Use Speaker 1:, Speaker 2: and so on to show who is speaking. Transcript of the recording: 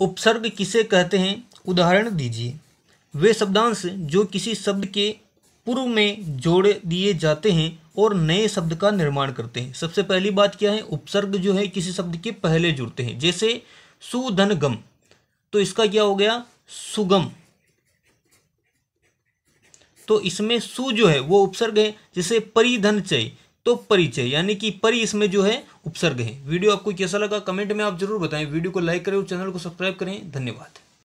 Speaker 1: उपसर्ग किसे कहते हैं उदाहरण दीजिए वे शब्दांश जो किसी शब्द के पूर्व में जोड़ दिए जाते हैं और नए शब्द का निर्माण करते हैं सबसे पहली बात क्या है उपसर्ग जो है किसी शब्द के पहले जुड़ते हैं जैसे सुधन गम तो इसका क्या हो गया सुगम तो इसमें सु जो है वो उपसर्ग है जैसे परिधन चय तो परिचय यानी कि परि इसमें जो है उपसर्ग है वीडियो आपको कैसा लगा कमेंट में आप जरूर बताएं वीडियो को लाइक करें और
Speaker 2: चैनल को सब्सक्राइब करें
Speaker 3: धन्यवाद